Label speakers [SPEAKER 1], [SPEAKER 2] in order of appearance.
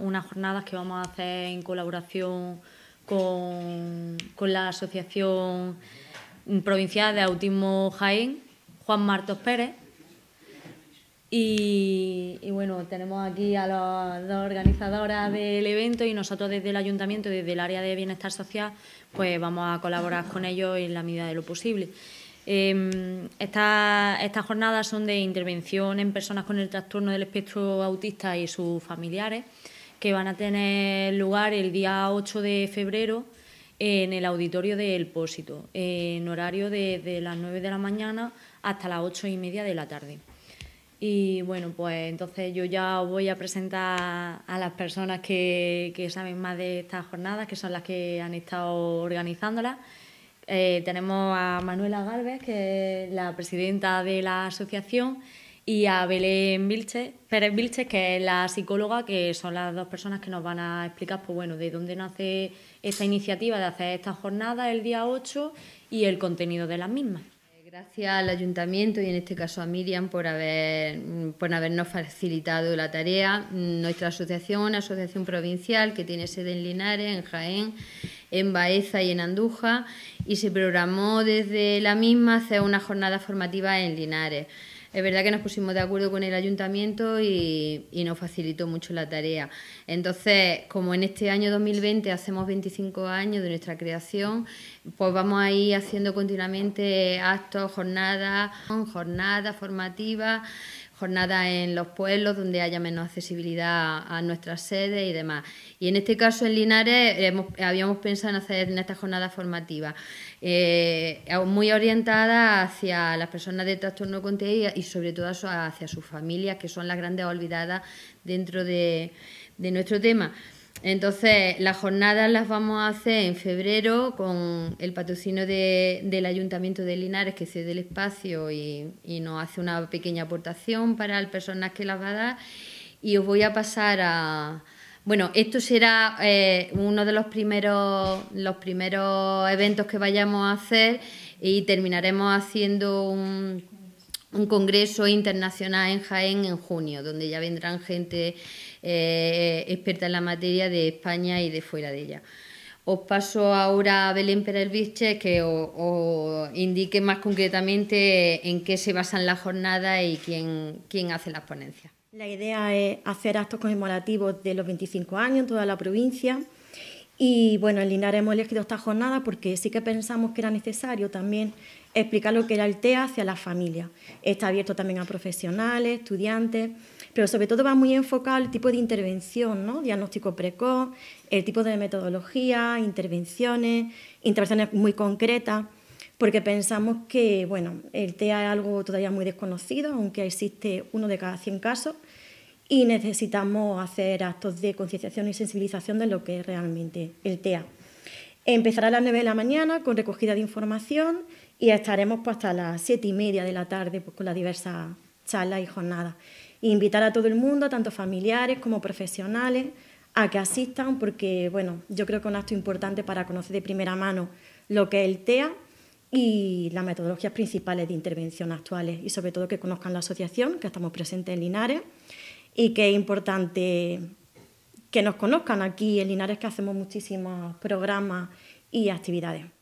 [SPEAKER 1] unas jornadas que vamos a hacer en colaboración con, la Asociación Provincial de Autismo Jaén, Juan Martos Pérez. Y, y, bueno, tenemos aquí a las dos organizadoras del evento y nosotros desde el ayuntamiento, desde el área de bienestar social, pues vamos a colaborar con ellos en la medida de lo posible. Em, estas jornadas son de intervención en personas con el trastorno del espectro autista y sus familiares, que van a tener lugar el día 8 de febrero en el auditorio de El Pósito, en horario de, las 9 de la mañana hasta las 8 y media de la tarde. Y bueno, pues entonces yo ya os voy a presentar a las personas que, que saben más de estas jornadas, que son las que han estado organizándolas. Eh, tenemos a Manuela Galvez, que es la presidenta de la asociación, y a Belén Pérez Vilches, que es la psicóloga, que son las dos personas que nos van a explicar pues bueno, de dónde nace esta iniciativa de hacer esta jornada el día 8 y el contenido de las mismas.
[SPEAKER 2] Eh, gracias al ayuntamiento y en este caso a Miriam por, haber, por habernos facilitado la tarea. Nuestra asociación, una asociación provincial que tiene sede en Linares, en Jaén, en Baeza y en Anduja, y se programó desde la misma hacer una jornada formativa en Linares. Es verdad que nos pusimos de acuerdo con el ayuntamiento y, y, nos facilitó mucho la tarea. Entonces, como en este año 2020 hacemos 25 años de nuestra creación, pues vamos a ir haciendo continuamente actos, jornadas, jornadas formativas jornadas en los pueblos donde haya menos accesibilidad a nuestras sedes y demás. Y en este caso en Linares habíamos pensado en hacer en esta jornada formativa eh, muy orientada hacia las personas de trastorno con y sobre todo hacia sus familias, que son las grandes olvidadas dentro de nuestro tema. Entonces, las jornadas las vamos a hacer en febrero con el patrocinio del Ayuntamiento de Linares, que cede el espacio y, nos hace una pequeña aportación para el personal que las va a dar. Y os voy a pasar a. Bueno, esto será eh, uno de los primeros, los primeros eventos que vayamos a hacer y terminaremos haciendo un un congreso internacional en Jaén en junio, donde ya vendrán gente eh, experta en la materia de España y de fuera de ella. Os paso ahora a Belén Pérez Víchez que os, indique más concretamente en qué se basan las jornadas y quién, quién hace las ponencias.
[SPEAKER 3] La idea es hacer actos conmemorativos de los 25 años en toda la provincia. Y bueno, en Linares hemos elegido esta jornada porque sí que pensamos que era necesario también explicar lo que era el TEA hacia la familia Está abierto también a profesionales, estudiantes, pero sobre todo va muy enfocado al tipo de intervención, ¿no? diagnóstico precoz, el tipo de metodología, intervenciones, intervenciones muy concretas, porque pensamos que bueno, el TEA es algo todavía muy desconocido, aunque existe uno de cada 100 casos y necesitamos hacer actos de concienciación y sensibilización de lo que es realmente el TEA. Empezará a las 9 de la mañana con recogida de información y estaremos pues, hasta las 7 y media de la tarde pues, con las diversas charlas y jornadas. invitar a todo el mundo, tanto familiares como profesionales, a que asistan porque, bueno, yo creo que es un acto importante para conocer de primera mano lo que es el TEA y las metodologías principales de intervención actuales y sobre todo que conozcan la asociación, que estamos presentes en Linares y que es importante que nos conozcan aquí en Linares, que hacemos muchísimos programas y actividades.